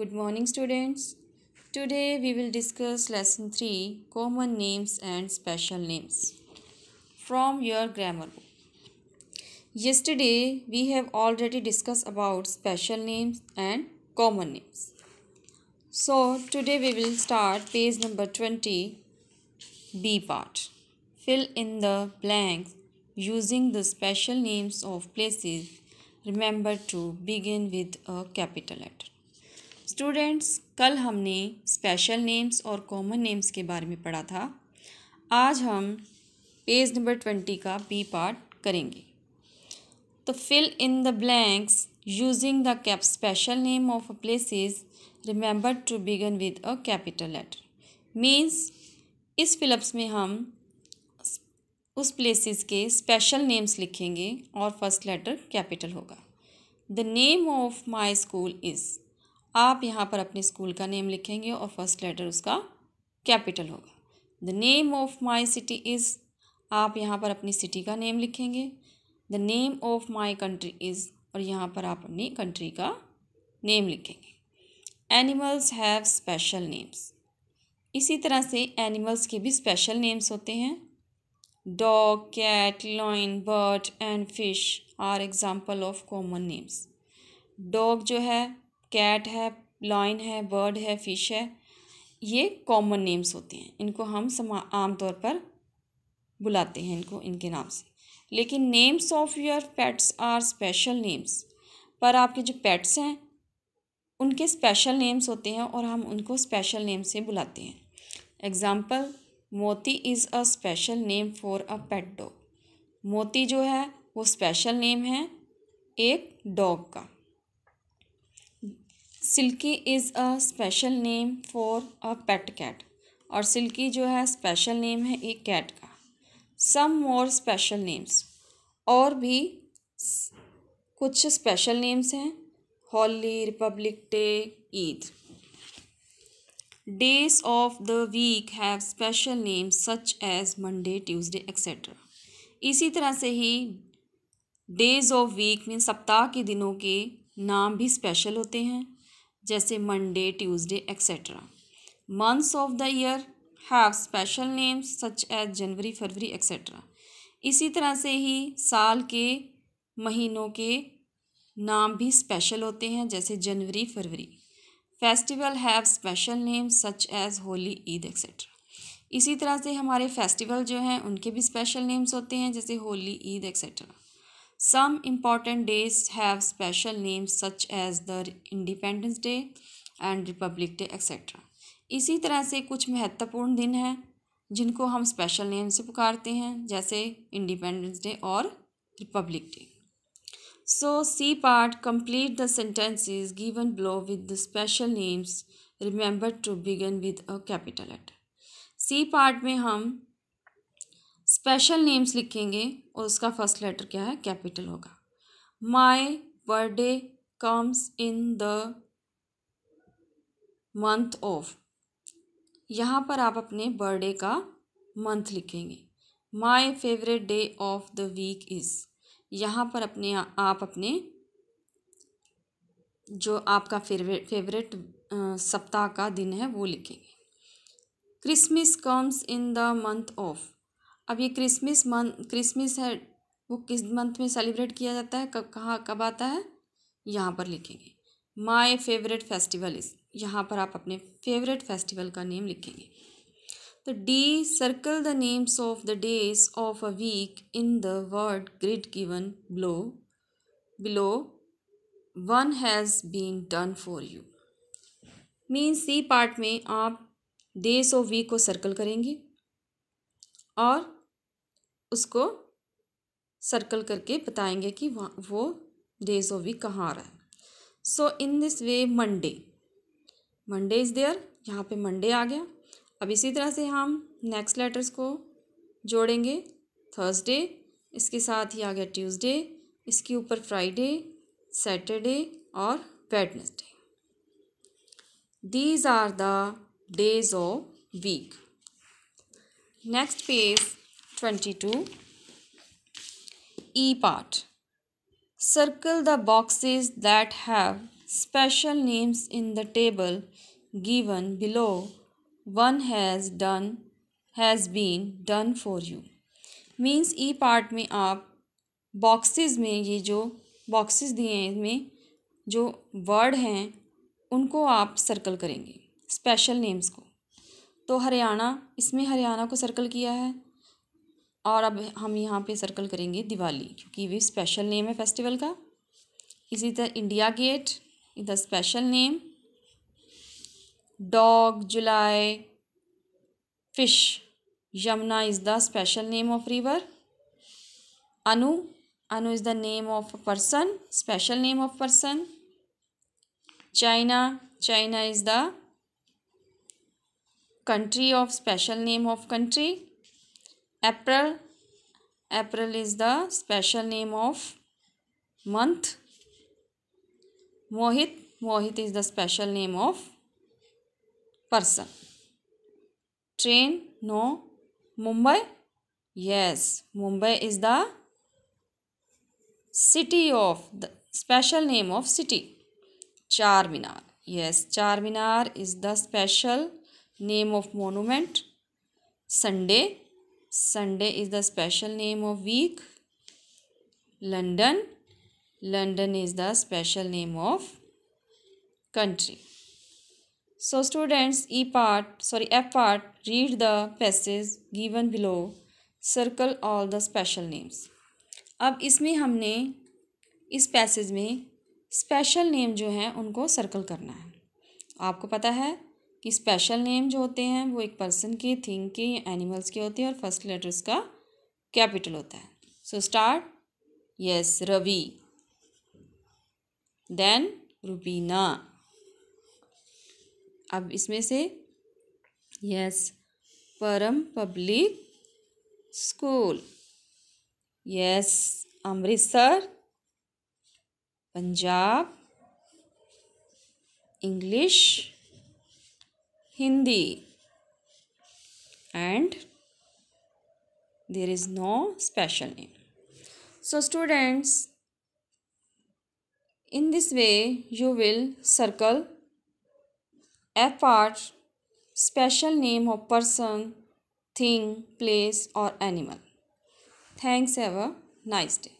Good morning students. Today we will discuss lesson 3 common names and special names from your grammar book. Yesterday we have already discussed about special names and common names. So today we will start page number 20 B part. Fill in the blanks using the special names of places. Remember to begin with a capital letter. Students कल हमने special names और common names के बारे में पढ़ा था आज हम पेज नंबर ट्वेंटी का बी पार्ट करेंगे तो fill in the blanks using the cap special name of places remember to begin with a capital letter means इस फिलप्स में हम उस प्लेसेस के स्पेशल नेम्स लिखेंगे और फर्स्ट लेटर कैपिटल होगा the name of my school is आप यहाँ पर अपने स्कूल का नेम लिखेंगे और फर्स्ट लेटर उसका कैपिटल होगा the name of my city is आप यहाँ पर अपनी सिटी का नेम लिखेंगे the name of my country is और यहाँ पर आप अपनी कंट्री का नेम लिखेंगे एनिमल्स हैव स्पेशल नेम्स इसी तरह से एनिमल्स के भी स्पेशल नेम्स होते हैं dog cat lion bird and fish are example of common names dog जो है कैट है लॉइन है बर्ड है फिश है ये कॉमन नेम्स होते हैं इनको हम समा आमतौर पर बुलाते हैं इनको इनके नाम से लेकिन names of your pets are special names पर आपके जो पेट्स हैं उनके स्पेशल नेम्स होते हैं और हम उनको स्पेशल नेम से बुलाते हैं example Moti is a special name for a pet dog Moti जो है वो स्पेशल नेम है एक डॉग का Silky is a special name for a pet cat और सिल्की जो है स्पेशल नेम है एक कैट का सम मोर स्पेशल नेम्स और भी कुछ स्पेशल नेम्स हैं Holi republic day Eid days of the week have special names such as Monday Tuesday etcetera इसी तरह से ही डेज़ ऑफ वीक में सप्ताह के दिनों के नाम भी स्पेशल होते हैं जैसे Monday Tuesday etcetera months of the year have special names such as January February etcetera इसी तरह से ही साल के महीनों के नाम भी स्पेशल होते हैं जैसे जनवरी फरवरी festival have special name such as Holi Eid etcetera इसी तरह से हमारे फेस्टिवल जो हैं उनके भी स्पेशल नेम्स होते हैं जैसे Holi Eid etcetera Some important days have special names such as the Independence Day and Republic Day etc. इसी तरह से कुछ महत्वपूर्ण दिन हैं जिनको हम स्पेशल नेम से पुकारते हैं जैसे इंडिपेंडेंस डे और republic day so C part complete the sentences given below with the special names remember to begin with a capital letter C part में हम स्पेशल नेम्स लिखेंगे और उसका फर्स्ट लेटर क्या है कैपिटल होगा my birthday comes in the month of यहाँ पर आप अपने बर्थडे का मंथ लिखेंगे my favourite day of the week is यहाँ पर अपने आप अपने जो आपका फेवरेट फेवरेट सप्ताह का दिन है वो लिखेंगे Christmas comes in the month of अब ये क्रिसमस मंथ क्रिसमस है वो किस मंथ में सेलिब्रेट किया जाता है कब कहाँ कब आता है यहाँ पर लिखेंगे माय फेवरेट फेस्टिवल इस यहाँ पर आप अपने फेवरेट फेस्टिवल का नेम लिखेंगे तो D circle the names of the days of a week in the word grid given below below one has been done for you mean C part में आप डेज ऑफ वीक को circle करेंगे और उसको circle करके बताएंगे कि वहाँ वो डेज ऑफ वीक कहाँ आ रहा है so in this way Monday Monday is there यहाँ पे मंडे आ गया अब इसी तरह से हम नेक्स्ट लेटर्स को जोड़ेंगे थर्सडे इसके साथ ही आ गया ट्यूसडे इसके ऊपर फ्राइडे सैटरडे और Wednesday these are the days of week next page twenty two E part circle the boxes that have special names in the table given below one has done has been done for you means E part में आप boxes में ये जो boxes दिए हैं इनमें जो word हैं उनको आप सर्कल करेंगे स्पेशल नेम्स को तो हरियाणा इसमें हरियाणा को सर्कल किया है और अब हम यहाँ पे सर्कल करेंगे दिवाली क्योंकि वे स्पेशल नेम है फेस्टिवल का इसी तरह इंडिया गेट इधर special name dog July fish Yamuna is the special name of river Anu Anu is the name of person special name of person China China is the country of special name of country April. April is the special name of month. Mohit. Mohit is the special name of person. Train. No. Mumbai. Yes. Mumbai is the city of the special name of city. Charminar. Yes, Charminar is the special name of monument. Sunday Sunday is the special name of week. London. London is the special name of country. So students, E part, sorry, F part, read the passage given below. Circle all the special names. अब इसमें हमने इस passage में special name जो हैं उनको circle करना है आपको पता है कि स्पेशल नेम जो होते हैं वो एक पर्सन के थिंग के या एनिमल्स के होते हैं और फर्स्ट लेटर उसका कैपिटल होता है so start yes Ravi then Rubina अब इसमें से yes Param public school yes Amritsar Punjab English Hindi and there is no special name. So students, in this way you will circle apart special name of person, thing, place or animal. Thanks have a nice day.